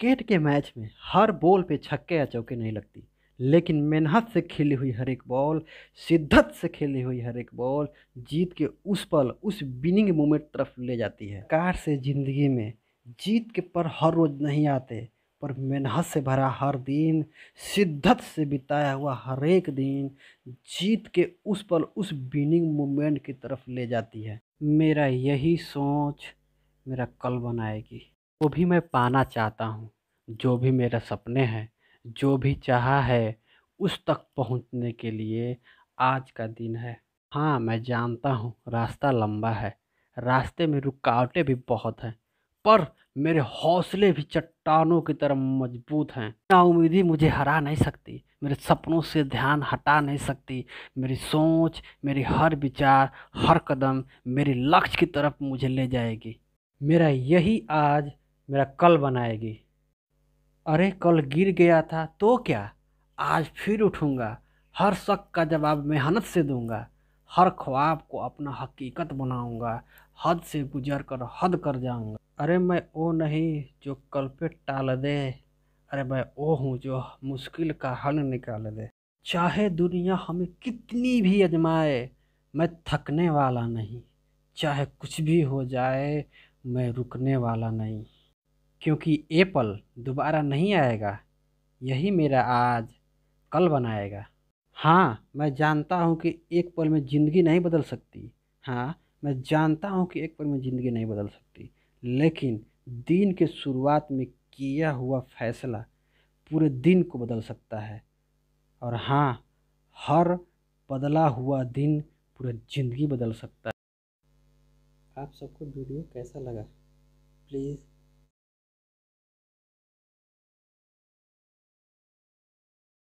cricket के match में हर ball पे छक्के या चौके नहीं लगती लेकिन मेहनत से खेली हुई हर एक बॉल शिद्दत से खेली हुई हर एक बॉल जीत के उस पल उस विनिंग मोमेंट तरफ ले जाती है कार से ज़िंदगी में जीत के पर हर रोज़ नहीं आते पर मेहनत से भरा हर दिन शिद्दत से बिताया हुआ हर एक दिन जीत के उस पल उस विनिंग मोमेंट की तरफ ले जाती है मेरा यही सोच मेरा कल बनाएगी वो भी मैं पाना चाहता हूँ जो भी मेरा सपने हैं जो भी चाहा है उस तक पहुँचने के लिए आज का दिन है हाँ मैं जानता हूँ रास्ता लंबा है रास्ते में रुकावटें भी बहुत हैं पर मेरे हौसले भी चट्टानों की तरह मजबूत हैं नाउमीदी मुझे हरा नहीं सकती मेरे सपनों से ध्यान हटा नहीं सकती मेरी सोच मेरी हर विचार हर कदम मेरे लक्ष्य की तरफ मुझे ले जाएगी मेरा यही आज मेरा कल बनाएगी अरे कल गिर गया था तो क्या आज फिर उठूँगा हर शक का जवाब मेहनत से दूंगा हर ख्वाब को अपना हकीकत बनाऊंगा हद से गुजर कर हद कर जाऊंगा अरे मैं वो नहीं जो कल पे टाल दे अरे मैं वो हूँ जो मुश्किल का हल निकाल दे चाहे दुनिया हमें कितनी भी अजमाए मैं थकने वाला नहीं चाहे कुछ भी हो जाए मैं रुकने वाला नहीं क्योंकि एप्पल पल दोबारा नहीं आएगा यही मेरा आज कल बनाएगा हाँ मैं जानता हूँ कि एक पल में ज़िंदगी नहीं बदल सकती हाँ मैं जानता हूँ कि एक पल में ज़िंदगी नहीं बदल सकती लेकिन दिन के शुरुआत में किया हुआ फैसला पूरे दिन को बदल सकता है और हाँ हर बदला हुआ दिन पूरा ज़िंदगी बदल सकता है आप सबको वीडियो कैसा लगा प्लीज़